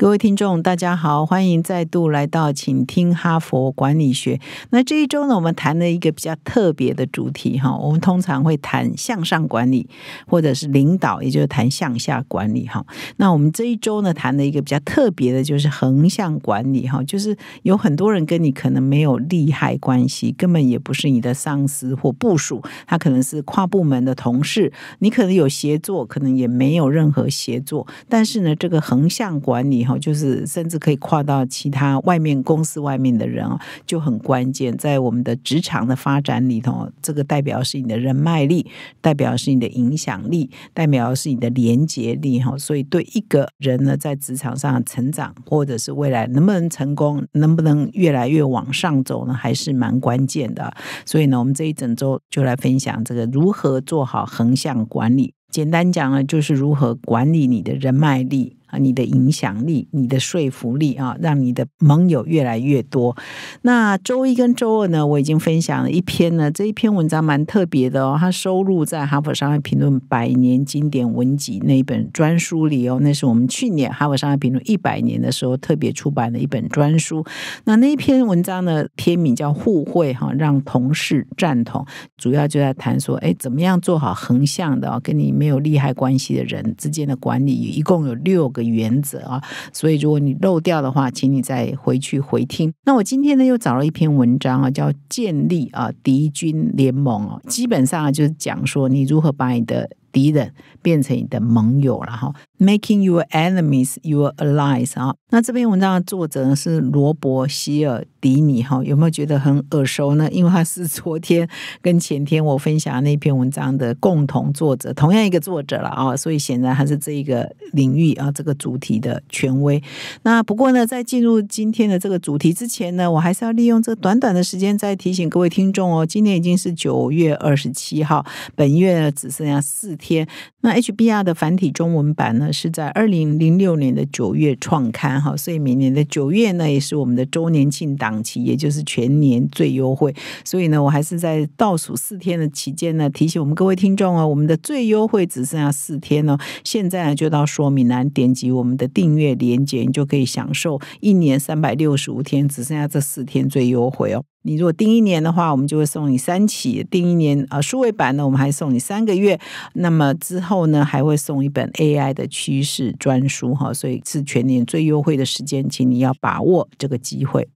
各位听众，大家好，欢迎再度来到，请听哈佛管理学。那这一周呢，我们谈了一个比较特别的主题哈。我们通常会谈向上管理，或者是领导，也就是谈向下管理哈。那我们这一周呢，谈了一个比较特别的，就是横向管理哈。就是有很多人跟你可能没有利害关系，根本也不是你的上司或部署，他可能是跨部门的同事，你可能有协作，可能也没有任何协作。但是呢，这个横向管理。然就是，甚至可以跨到其他外面公司外面的人哦，就很关键。在我们的职场的发展里头，这个代表是你的人脉力，代表是你的影响力，代表是你的连接力哈。所以对一个人呢，在职场上成长，或者是未来能不能成功，能不能越来越往上走呢，还是蛮关键的。所以呢，我们这一整周就来分享这个如何做好横向管理。简单讲呢，就是如何管理你的人脉力。啊，你的影响力，你的说服力啊，让你的盟友越来越多。那周一跟周二呢，我已经分享了一篇呢，这一篇文章蛮特别的哦，它收录在《哈佛商业评论》百年经典文集那一本专书里哦。那是我们去年《哈佛商业评论》一百年的时候特别出版的一本专书。那那一篇文章的篇名叫《互惠》，哈，让同事赞同，主要就在谈说，哎，怎么样做好横向的，跟你没有利害关系的人之间的管理？一共有六个。原则啊，所以如果你漏掉的话，请你再回去回听。那我今天呢，又找了一篇文章啊，叫《建立啊敌军联盟》哦，基本上就是讲说你如何把你的敌人变成你的盟友了哈。Making your enemies your allies 啊，那这篇文章的作者呢是罗伯·希尔迪尼哈，有没有觉得很耳熟呢？因为他是昨天跟前天我分享那篇文章的共同作者，同样一个作者了啊，所以显然他是这个领域啊这个主题的权威。那不过呢，在进入今天的这个主题之前呢，我还是要利用这短短的时间再提醒各位听众哦，今天已经是九月二十七号，本月只剩下四天。那 H B R 的繁体中文版呢，是在二零零六年的九月创刊哈，所以每年的九月呢，也是我们的周年庆档期，也就是全年最优惠。所以呢，我还是在倒数四天的期间呢，提醒我们各位听众哦，我们的最优惠只剩下四天了。现在呢，就到说明栏点击我们的订阅链接，你就可以享受一年三百六十五天只剩下这四天最优惠哦。你如果订一年的话，我们就会送你三期；订一年，呃，数位版呢，我们还送你三个月。那么之后呢，还会送一本 AI 的趋势专书哈。所以是全年最优惠的时间，请你要把握这个机会。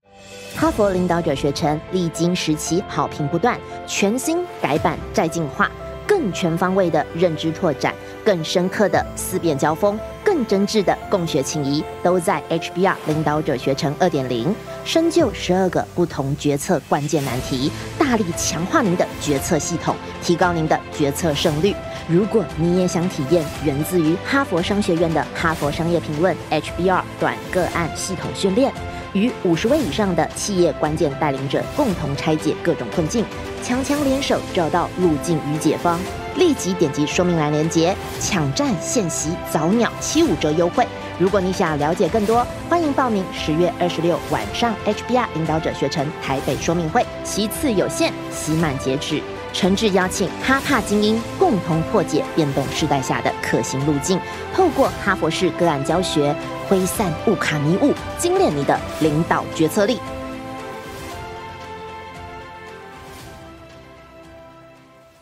哈佛领导者学程历经时期，好评不断，全新改版再进化。更全方位的认知拓展，更深刻的思辨交锋，更真挚的共学情谊，都在 HBR 领导者学程二点零，深究十二个不同决策关键难题，大力强化您的决策系统，提高您的决策胜率。如果你也想体验源自于哈佛商学院的《哈佛商业评论》HBR 短个案系统训练。与五十位以上的企业关键带领者共同拆解各种困境，强强联手找到路径与解方。立即点击说明栏链接，抢占现席，早鸟七五折优惠。如果你想了解更多，欢迎报名十月二十六晚上 h b r 领导者学城台北说明会，席次有限，席满截止。诚挚邀请哈帕精英共同破解变动时代下的可行路径，透过哈佛式个案教学，挥散误卡迷雾，精炼你的领导决策力。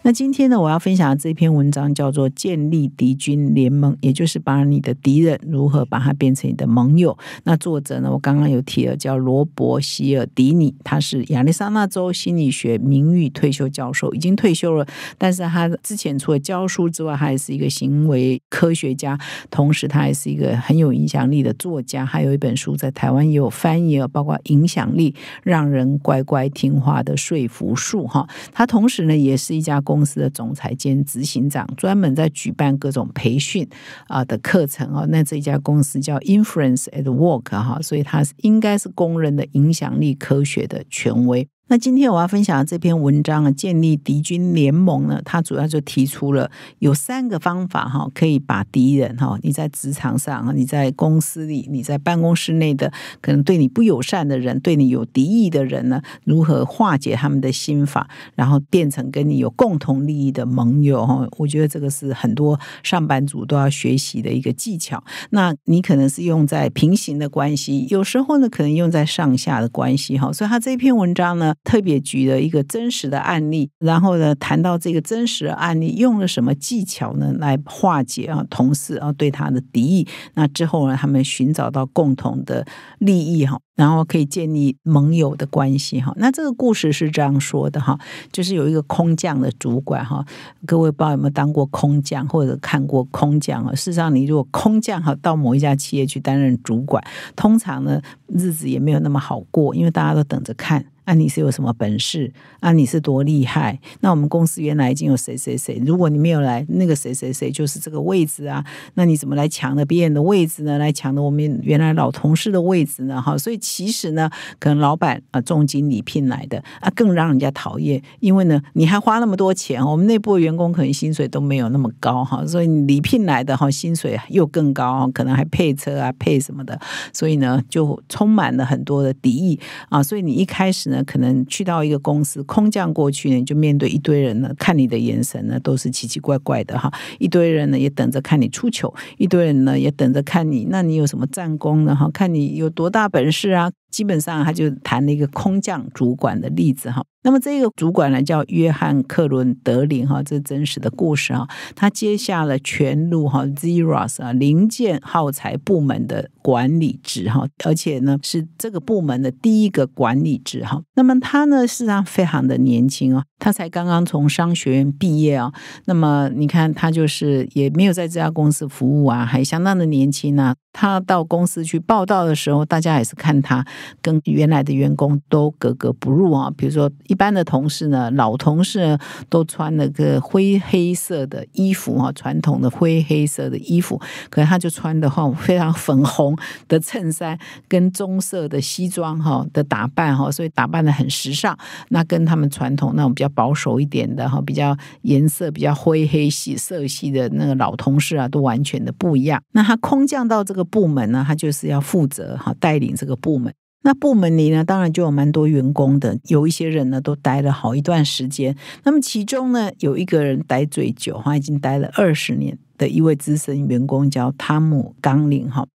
那今天呢，我要分享的这篇文章叫做《建立敌军联盟》，也就是把你的敌人如何把他变成你的盟友。那作者呢，我刚刚有提了，叫罗伯·希尔迪尼，他是亚利桑那州心理学名誉退休教授，已经退休了。但是他之前除了教书之外，他还是一个行为科学家，同时他还是一个很有影响力的作家。还有一本书在台湾也有翻译，包括《影响力：让人乖乖听话的说服术》哈。他同时呢，也是一家。公司的总裁兼执行长专门在举办各种培训啊的课程哦，那这家公司叫 Influence at Work 哈，所以它是应该是公认的影响力科学的权威。那今天我要分享的这篇文章啊，建立敌军联盟呢，它主要就提出了有三个方法哈，可以把敌人哈，你在职场上啊，你在公司里，你在办公室内的可能对你不友善的人，对你有敌意的人呢，如何化解他们的心法，然后变成跟你有共同利益的盟友哈。我觉得这个是很多上班族都要学习的一个技巧。那你可能是用在平行的关系，有时候呢可能用在上下的关系哈。所以他这篇文章呢。特别举的一个真实的案例，然后呢，谈到这个真实的案例用了什么技巧呢，来化解啊同事啊对他的敌意？那之后呢，他们寻找到共同的利益哈。然后可以建立盟友的关系哈，那这个故事是这样说的哈，就是有一个空降的主管哈，各位不知道有没有当过空降或者看过空降啊？事实上，你如果空降哈到某一家企业去担任主管，通常呢日子也没有那么好过，因为大家都等着看啊你是有什么本事啊你是多厉害？那我们公司原来已经有谁谁谁，如果你没有来，那个谁谁谁就是这个位置啊，那你怎么来抢的别人的位置呢？来抢的我们原来老同事的位置呢？哈，所以。其实呢，可能老板啊重金礼聘来的啊，更让人家讨厌，因为呢，你还花那么多钱，我们内部员工可能薪水都没有那么高哈，所以你礼聘来的哈薪水又更高，可能还配车啊，配什么的，所以呢，就充满了很多的敌意啊。所以你一开始呢，可能去到一个公司空降过去呢，就面对一堆人呢，看你的眼神呢都是奇奇怪怪的哈，一堆人呢也等着看你出糗，一堆人呢也等着看你，那你有什么战功呢？哈，看你有多大本事啊？他基本上他就谈了一个空降主管的例子哈，那么这个主管呢叫约翰·克伦德林哈，这是真实的故事哈。他接下了全路哈 Zeros 啊零件耗材部门的管理职哈，而且呢是这个部门的第一个管理职哈。那么他呢实际上非常的年轻哦，他才刚刚从商学院毕业哦。那么你看他就是也没有在这家公司服务啊，还相当的年轻啊。他到公司去报道的时候，大家也是看他跟原来的员工都格格不入啊。比如说一般的同事呢，老同事呢都穿了个灰黑色的衣服啊，传统的灰黑色的衣服。可是他就穿的话，非常粉红的衬衫跟棕色的西装哈的打扮哈，所以打扮的很时尚。那跟他们传统那种比较保守一点的哈，比较颜色比较灰黑系色系的那个老同事啊，都完全的不一样。那他空降到这个。部门呢，他就是要负责哈，带领这个部门。那部门里呢，当然就有蛮多员工的，有一些人呢都待了好一段时间。那么其中呢，有一个人待最久，他已经待了二十年的一位资深员工叫汤姆·冈林哈。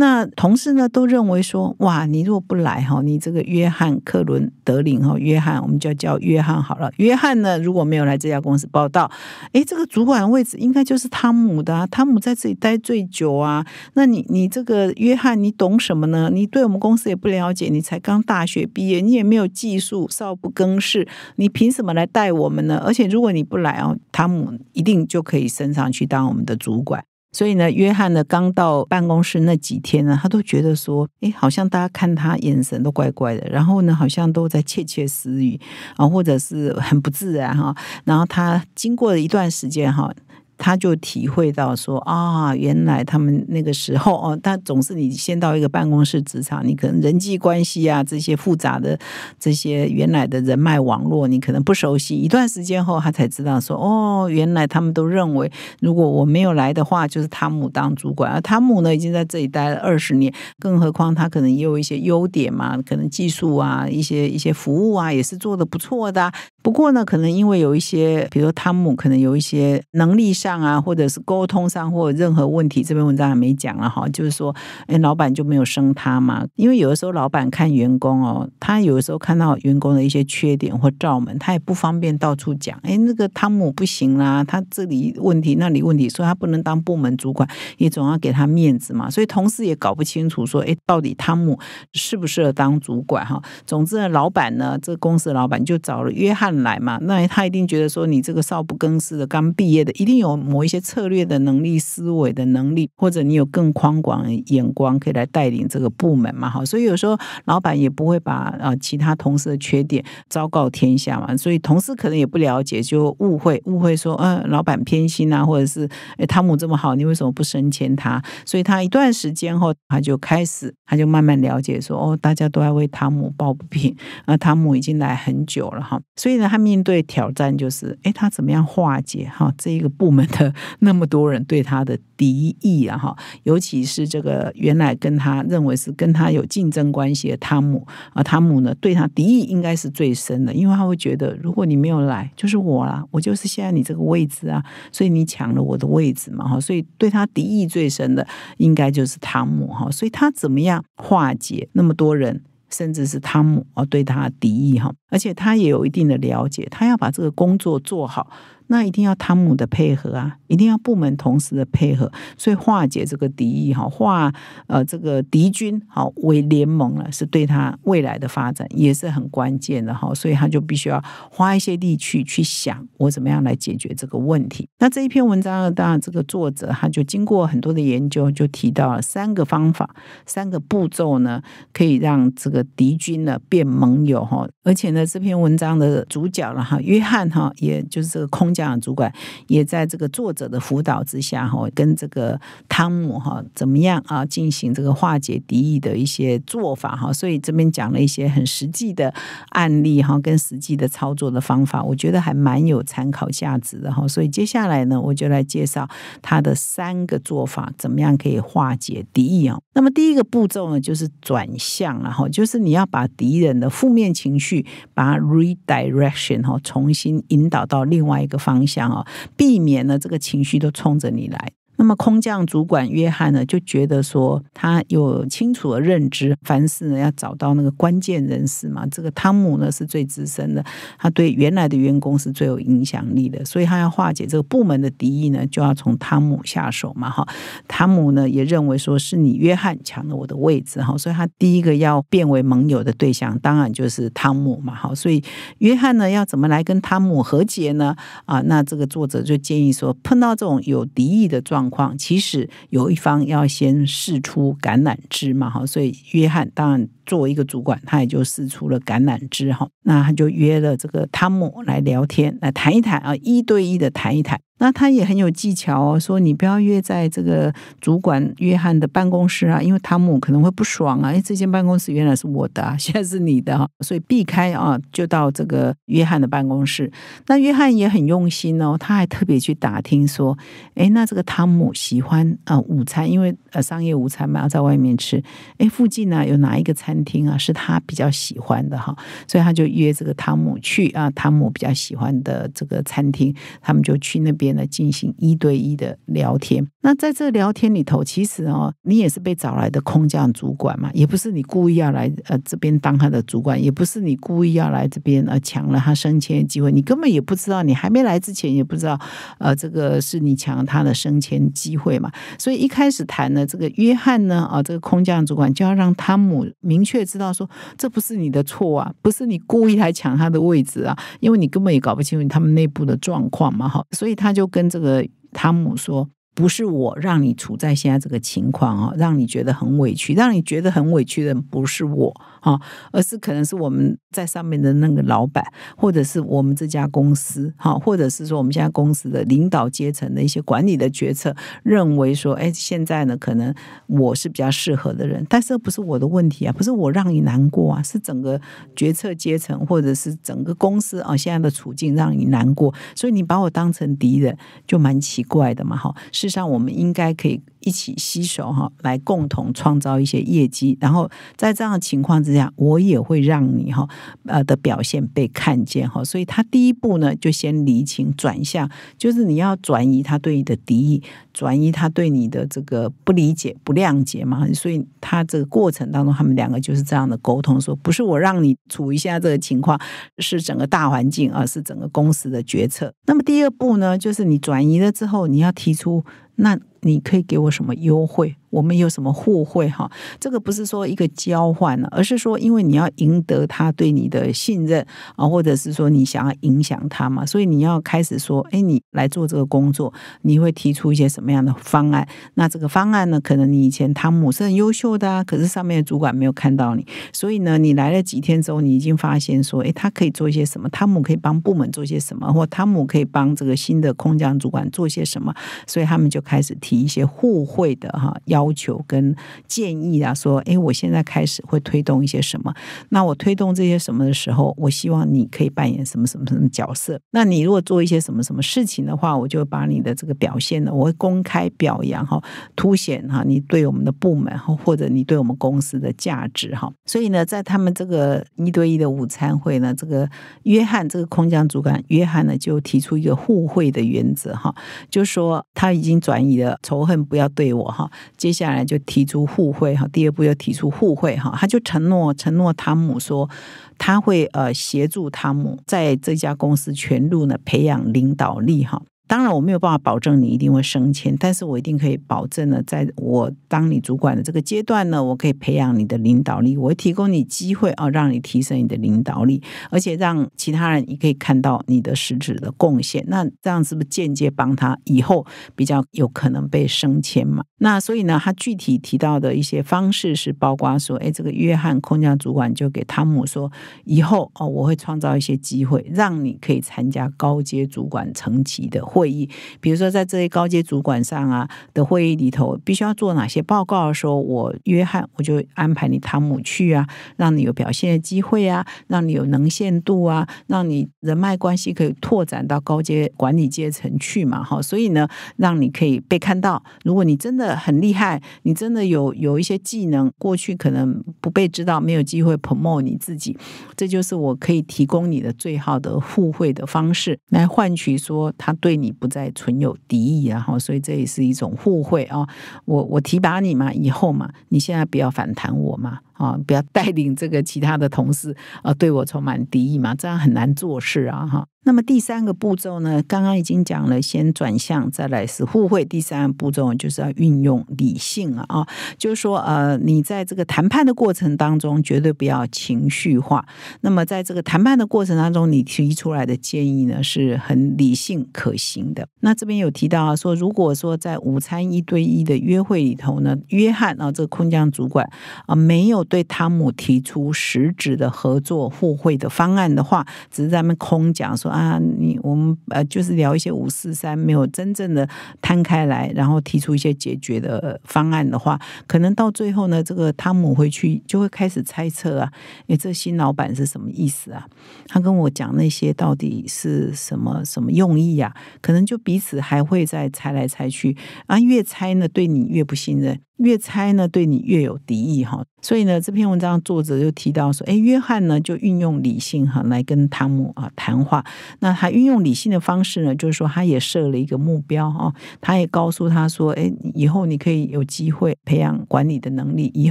那同事呢都认为说，哇，你如果不来哈，你这个约翰·克伦德林哈，约翰，我们就叫约翰好了。约翰呢如果没有来这家公司报道，诶，这个主管位置应该就是汤姆的。汤姆在这里待最久啊，那你你这个约翰，你懂什么呢？你对我们公司也不了解，你才刚大学毕业，你也没有技术，少不更事，你凭什么来带我们呢？而且如果你不来哦，汤姆一定就可以升上去当我们的主管。所以呢，约翰呢刚到办公室那几天呢，他都觉得说，哎，好像大家看他眼神都怪怪的，然后呢，好像都在窃窃私语，啊，或者是很不自然哈。然后他经过了一段时间哈。他就体会到说啊，原来他们那个时候哦，但总是你先到一个办公室职场，你可能人际关系啊这些复杂的这些原来的人脉网络，你可能不熟悉。一段时间后，他才知道说哦，原来他们都认为，如果我没有来的话，就是汤姆当主管。而汤姆呢，已经在这里待了二十年，更何况他可能也有一些优点嘛，可能技术啊，一些一些服务啊，也是做的不错的。不过呢，可能因为有一些，比如说汤姆可能有一些能力上啊，或者是沟通上或者任何问题，这篇文章还没讲了哈。就是说，哎，老板就没有升他嘛。因为有的时候老板看员工哦，他有的时候看到员工的一些缺点或照门，他也不方便到处讲。哎，那个汤姆不行啦，他这里问题那里问题，所以他不能当部门主管。也总要给他面子嘛，所以同事也搞不清楚，说哎，到底汤姆适不适合当主管哈。总之呢，老板呢，这公司的老板就找了约翰。来嘛，那他一定觉得说你这个少不更事的、刚毕业的，一定有某一些策略的能力、思维的能力，或者你有更宽广眼光可以来带领这个部门嘛？好，所以有时候老板也不会把啊其他同事的缺点昭告天下嘛，所以同事可能也不了解，就误会误会说，嗯，老板偏心啊，或者是哎，汤姆这么好，你为什么不升迁他？所以他一段时间后，他就开始，他就慢慢了解说，哦，大家都在为汤姆抱不平，啊，汤姆已经来很久了哈，所以。那他面对挑战就是，哎，他怎么样化解哈？这一个部门的那么多人对他的敌意啊哈，尤其是这个原来跟他认为是跟他有竞争关系的汤姆啊，汤姆呢对他敌意应该是最深的，因为他会觉得如果你没有来，就是我啦，我就是现在你这个位置啊，所以你抢了我的位置嘛哈，所以对他敌意最深的应该就是汤姆哈，所以他怎么样化解那么多人？甚至是汤姆啊，对他敌意哈，而且他也有一定的了解，他要把这个工作做好。那一定要汤姆的配合啊，一定要部门同时的配合，所以化解这个敌意哈，化呃这个敌军好为联盟了，是对他未来的发展也是很关键的哈，所以他就必须要花一些力去去想我怎么样来解决这个问题。那这一篇文章呢，当然这个作者他就经过很多的研究，就提到了三个方法、三个步骤呢，可以让这个敌军呢变盟友哈，而且呢这篇文章的主角了哈，约翰哈，也就是这个空降。讲主管也在这个作者的辅导之下，哈，跟这个汤姆哈怎么样啊，进行这个化解敌意的一些做法哈，所以这边讲了一些很实际的案例哈，跟实际的操作的方法，我觉得还蛮有参考价值的哈。所以接下来呢，我就来介绍他的三个做法，怎么样可以化解敌意哦。那么第一个步骤呢，就是转向，了哈，就是你要把敌人的负面情绪，把它 redirection 哈，重新引导到另外一个方。方向啊，避免了这个情绪都冲着你来。那么空降主管约翰呢，就觉得说他有清楚的认知，凡事呢要找到那个关键人士嘛。这个汤姆呢是最资深的，他对原来的员工是最有影响力的，所以他要化解这个部门的敌意呢，就要从汤姆下手嘛。哈，汤姆呢也认为说是你约翰抢了我的位置哈，所以他第一个要变为盟友的对象，当然就是汤姆嘛。哈，所以约翰呢要怎么来跟汤姆和解呢？啊，那这个作者就建议说，碰到这种有敌意的状，况其实有一方要先试出橄榄枝嘛，哈，所以约翰当然作为一个主管，他也就试出了橄榄枝哈，那他就约了这个汤姆来聊天，来谈一谈啊，一对一的谈一谈。那他也很有技巧哦，说你不要约在这个主管约翰的办公室啊，因为汤姆可能会不爽啊，因为这间办公室原来是我的，啊，现在是你的哈，所以避开啊，就到这个约翰的办公室。那约翰也很用心哦，他还特别去打听说，哎，那这个汤姆喜欢啊午餐，因为呃商业午餐嘛要在外面吃，哎，附近呢有哪一个餐厅啊是他比较喜欢的哈，所以他就约这个汤姆去啊，汤姆比较喜欢的这个餐厅，他们就去那边。来进行一对一的聊天。那在这聊天里头，其实哦，你也是被找来的空降主管嘛，也不是你故意要来呃这边当他的主管，也不是你故意要来这边呃抢了他升迁机会。你根本也不知道，你还没来之前也不知道，呃，这个是你抢了他的升迁机会嘛？所以一开始谈呢，这个约翰呢，啊，这个空降主管就要让汤姆明确知道说，这不是你的错啊，不是你故意来抢他的位置啊，因为你根本也搞不清楚他们内部的状况嘛。哈，所以他就。就跟这个汤姆说，不是我让你处在现在这个情况啊，让你觉得很委屈，让你觉得很委屈的人不是我。啊，而是可能是我们在上面的那个老板，或者是我们这家公司哈，或者是说我们现在公司的领导阶层的一些管理的决策，认为说，哎，现在呢，可能我是比较适合的人，但是不是我的问题啊？不是我让你难过啊，是整个决策阶层或者是整个公司啊现在的处境让你难过，所以你把我当成敌人，就蛮奇怪的嘛。哈，事实上，我们应该可以。一起携手哈，来共同创造一些业绩。然后在这样的情况之下，我也会让你哈呃的表现被看见哈。所以他第一步呢，就先离情转向，就是你要转移他对你的敌意，转移他对你的这个不理解、不谅解嘛。所以他这个过程当中，他们两个就是这样的沟通：说不是我让你处一下这个情况，是整个大环境而是整个公司的决策。那么第二步呢，就是你转移了之后，你要提出。那你可以给我什么优惠？我们有什么互惠哈？这个不是说一个交换呢，而是说因为你要赢得他对你的信任啊，或者是说你想要影响他嘛，所以你要开始说，哎，你来做这个工作，你会提出一些什么样的方案？那这个方案呢，可能你以前汤姆是很优秀的啊，可是上面的主管没有看到你，所以呢，你来了几天之后，你已经发现说，哎，他可以做一些什么？汤姆可以帮部门做些什么，或汤姆可以帮这个新的空降主管做些什么？所以他们就开始提一些互惠的哈，要。要求跟建议啊，说，哎，我现在开始会推动一些什么？那我推动这些什么的时候，我希望你可以扮演什么什么什么角色？那你如果做一些什么什么事情的话，我就把你的这个表现呢，我会公开表扬哈，凸显哈你对我们的部门或者你对我们公司的价值哈。所以呢，在他们这个一对一的午餐会呢，这个约翰这个空降主管约翰呢，就提出一个互惠的原则哈，就说他已经转移了仇恨，不要对我哈。接下来就提出互惠哈，第二步又提出互惠哈，他就承诺承诺汤姆说他会呃协助汤姆在这家公司全路呢培养领导力哈。当然我没有办法保证你一定会升迁，但是我一定可以保证呢，在我当你主管的这个阶段呢，我可以培养你的领导力，我会提供你机会啊，让你提升你的领导力，而且让其他人也可以看到你的实质的贡献。那这样是不是间接帮他以后比较有可能被升迁嘛？那所以呢，他具体提到的一些方式是包括说，哎，这个约翰空降主管就给汤姆说，以后哦，我会创造一些机会，让你可以参加高阶主管层级的或。会议，比如说在这些高阶主管上啊的会议里头，必须要做哪些报告的时候，我约翰我就安排你汤姆去啊，让你有表现的机会啊，让你有能见度啊，让你人脉关系可以拓展到高阶管理阶层去嘛，哈，所以呢，让你可以被看到。如果你真的很厉害，你真的有有一些技能，过去可能不被知道，没有机会 promote 你自己，这就是我可以提供你的最好的互惠的方式，来换取说他对你。不再存有敌意，然后，所以这也是一种互惠啊。我我提拔你嘛，以后嘛，你现在不要反弹我嘛，啊，不要带领这个其他的同事啊，对我充满敌意嘛，这样很难做事啊，哈。那么第三个步骤呢，刚刚已经讲了，先转向，再来是互惠。第三个步骤就是要运用理性了啊，就是说呃，你在这个谈判的过程当中，绝对不要情绪化。那么在这个谈判的过程当中，你提出来的建议呢，是很理性可行的。那这边有提到啊，说如果说在午餐一对一的约会里头呢，约翰啊，这个空降主管啊，没有对汤姆提出实质的合作互惠的方案的话，只是在那空讲说。啊，你我们呃，就是聊一些五四三，没有真正的摊开来，然后提出一些解决的方案的话，可能到最后呢，这个汤姆回去就会开始猜测啊，你这新老板是什么意思啊？他跟我讲那些到底是什么什么用意啊？可能就彼此还会再猜来猜去，啊，越猜呢，对你越不信任。越猜呢，对你越有敌意哈。所以呢，这篇文章作者就提到说：“哎，约翰呢，就运用理性哈来跟汤姆啊谈话。那他运用理性的方式呢，就是说他也设了一个目标哈。他也告诉他说：‘哎，以后你可以有机会培养管理的能力，以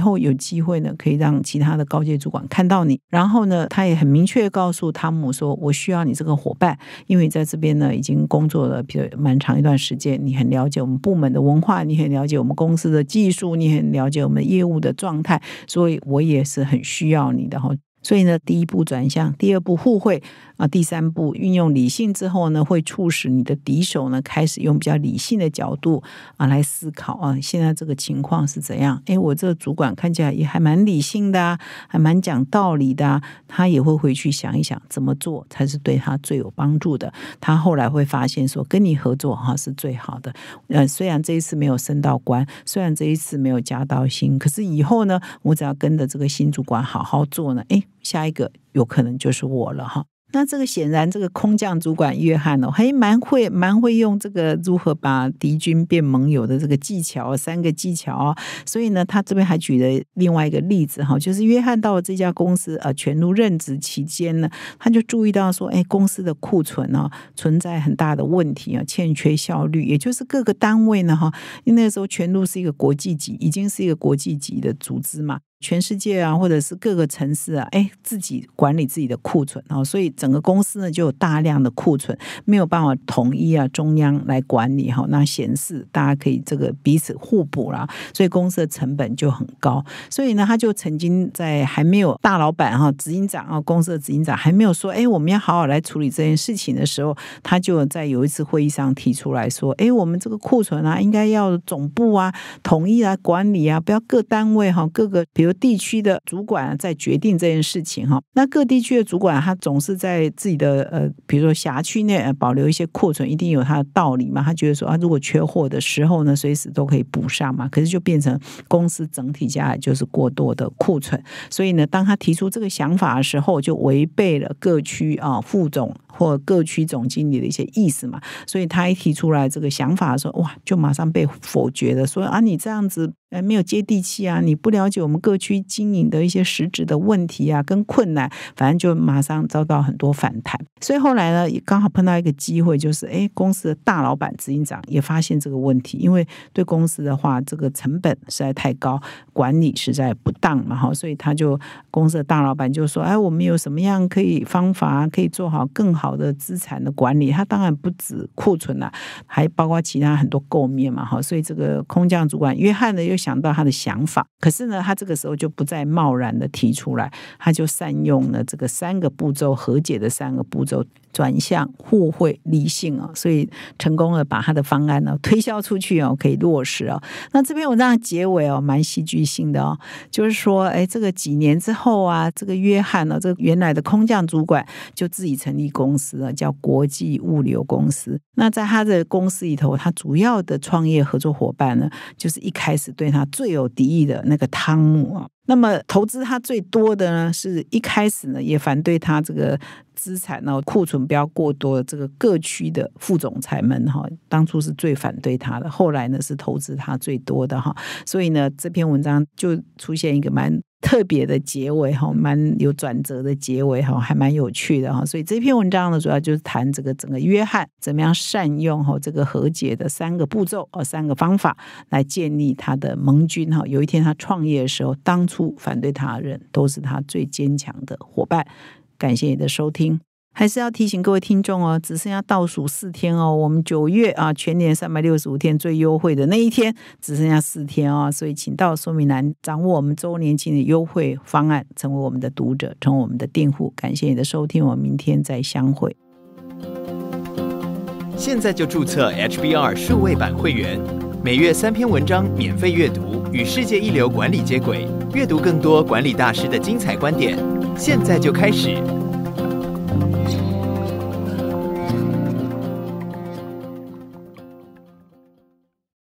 后有机会呢，可以让其他的高阶主管看到你。’然后呢，他也很明确告诉汤姆说：‘我需要你这个伙伴，因为在这边呢已经工作了，比较蛮长一段时间，你很了解我们部门的文化，你很了解我们公司的技术。’”祝你很了解我们业务的状态，所以我也是很需要你的哈。所以呢，第一步转向，第二步互惠啊，第三步运用理性之后呢，会促使你的敌手呢开始用比较理性的角度啊来思考啊，现在这个情况是怎样？诶，我这个主管看起来也还蛮理性的啊，还蛮讲道理的，他也会回去想一想怎么做才是对他最有帮助的。他后来会发现说，跟你合作哈是最好的。嗯，虽然这一次没有升到官，虽然这一次没有加到薪，可是以后呢，我只要跟着这个新主管好好做呢，诶。下一个有可能就是我了哈。那这个显然，这个空降主管约翰哦，还蛮会、蛮会用这个如何把敌军变盟友的这个技巧，三个技巧哦。所以呢，他这边还举了另外一个例子哈，就是约翰到了这家公司啊，全路任职期间呢，他就注意到说，哎，公司的库存呢存在很大的问题啊，欠缺效率，也就是各个单位呢哈，因为那时候全路是一个国际级，已经是一个国际级的组织嘛。全世界啊，或者是各个城市啊，哎，自己管理自己的库存啊，所以整个公司呢就有大量的库存，没有办法统一啊，中央来管理哈，那显示大家可以这个彼此互补啦，所以公司的成本就很高。所以呢，他就曾经在还没有大老板哈，执行长啊，公司的执行长还没有说，哎，我们要好好来处理这件事情的时候，他就在有一次会议上提出来说，哎，我们这个库存啊，应该要总部啊统一来管理啊，不要各单位哈，各个比如。地区的主管在决定这件事情哈，那各地区的主管他总是在自己的呃，比如说辖区内保留一些库存，一定有他的道理嘛。他觉得说啊，如果缺货的时候呢，随时都可以补上嘛。可是就变成公司整体下来就是过多的库存，所以呢，当他提出这个想法的时候，就违背了各区啊副总。或各区总经理的一些意思嘛，所以他一提出来这个想法的时候，哇，就马上被否决了。说啊，你这样子没有接地气啊，你不了解我们各区经营的一些实质的问题啊，跟困难，反正就马上遭到很多反弹。所以后来呢，也刚好碰到一个机会，就是哎，公司的大老板执行长也发现这个问题，因为对公司的话，这个成本实在太高，管理实在不当嘛，哈，所以他就公司的大老板就说，哎，我们有什么样可以方法可以做好更好。好的资产的管理，他当然不止库存了，还包括其他很多构面嘛，哈。所以这个空降主管约翰呢，又想到他的想法，可是呢，他这个时候就不再贸然的提出来，他就善用了这个三个步骤和解的三个步骤，转向互惠理性啊，所以成功的把他的方案呢推销出去哦，可以落实啊。那这边我让结尾哦，蛮戏剧性的哦，就是说，哎，这个几年之后啊，这个约翰呢，这个原来的空降主管就自己成立公。公司啊，叫国际物流公司。那在他的公司里头，他主要的创业合作伙伴呢，就是一开始对他最有敌意的那个汤姆啊。那么投资他最多的呢，是一开始呢也反对他这个资产呢库存不要过多的这个各区的副总裁们哈，当初是最反对他的，后来呢是投资他最多的哈。所以呢，这篇文章就出现一个蛮。特别的结尾哈，蛮有转折的结尾哈，还蛮有趣的哈。所以这篇文章呢，主要就是谈这个整个约翰怎么样善用哈这个和解的三个步骤哦，三个方法来建立他的盟军哈。有一天他创业的时候，当初反对他的人都是他最坚强的伙伴。感谢你的收听。还是要提醒各位听众哦，只剩下倒数四天哦。我们九月啊，全年三百六十五天最优惠的那一天只剩下四天哦。所以，请到说明栏掌握我们周年庆的优惠方案，成为我们的读者，成为我们的订户。感谢你的收听，我明天再相会。现在就注册 HBR 数位版会员，每月三篇文章免费阅读，与世界一流管理接轨，阅读更多管理大师的精彩观点。现在就开始。